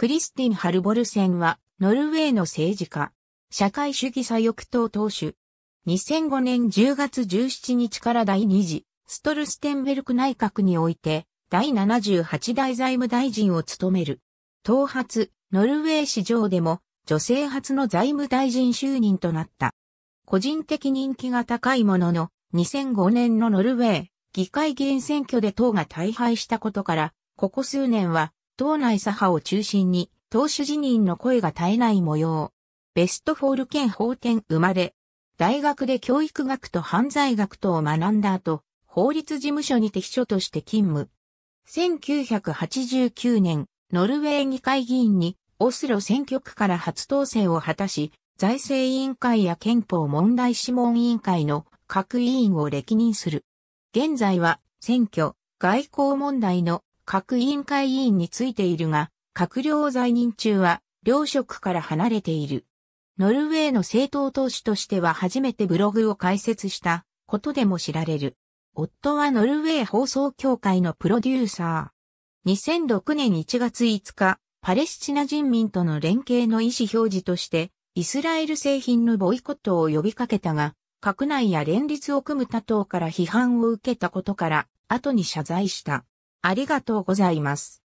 クリスティン・ハルボルセンは、ノルウェーの政治家、社会主義左翼党党首。2005年10月17日から第2次、ストルステンベルク内閣において、第78代財務大臣を務める。党初、ノルウェー市場でも、女性初の財務大臣就任となった。個人的人気が高いものの、2005年のノルウェー、議会議員選挙で党が大敗したことから、ここ数年は党内左派を中心に、党首辞任の声が絶えない模様。ベストフォール県法典生まれ。大学で教育学と犯罪学とを学んだ後、法律事務所にて秘書として勤務。1989年、ノルウェー議会議員に、オスロ選挙区から初当選を果たし、財政委員会や憲法問題諮問委員会の各委員を歴任する。現在は選挙、外交問題の各委員会委員についているが、閣僚在任中は、両職から離れている。ノルウェーの政党党首としては初めてブログを開設したことでも知られる。夫はノルウェー放送協会のプロデューサー。2006年1月5日、パレスチナ人民との連携の意思表示として、イスラエル製品のボイコットを呼びかけたが、閣内や連立を組む他党から批判を受けたことから、後に謝罪した。ありがとうございます。